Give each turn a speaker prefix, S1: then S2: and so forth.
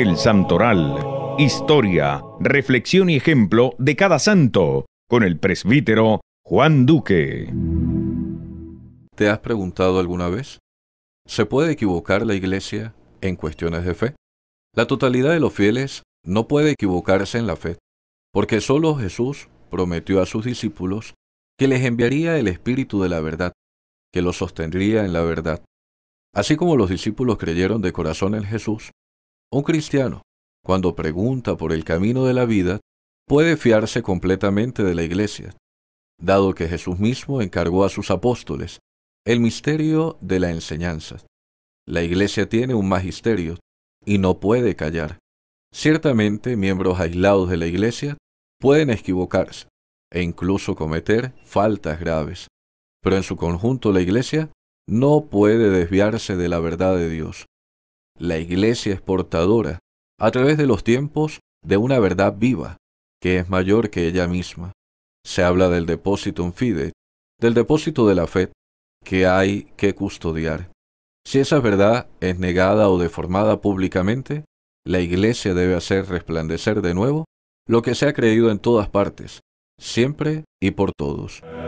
S1: El Santoral. Historia, reflexión y ejemplo de cada santo. Con el presbítero Juan Duque. ¿Te has preguntado alguna vez?
S2: ¿Se puede equivocar la Iglesia en cuestiones de fe? La totalidad de los fieles no puede equivocarse en la fe, porque solo Jesús prometió a sus discípulos que les enviaría el Espíritu de la verdad, que los sostendría en la verdad. Así como los discípulos creyeron de corazón en Jesús, un cristiano, cuando pregunta por el camino de la vida, puede fiarse completamente de la iglesia, dado que Jesús mismo encargó a sus apóstoles el misterio de la enseñanza. La iglesia tiene un magisterio y no puede callar. Ciertamente, miembros aislados de la iglesia pueden equivocarse e incluso cometer faltas graves, pero en su conjunto la iglesia no puede desviarse de la verdad de Dios la iglesia es portadora, a través de los tiempos, de una verdad viva, que es mayor que ella misma. Se habla del depositum fide, del depósito de la fe, que hay que custodiar. Si esa verdad es negada o deformada públicamente, la iglesia debe hacer resplandecer de nuevo lo que se ha creído en todas partes, siempre y por todos.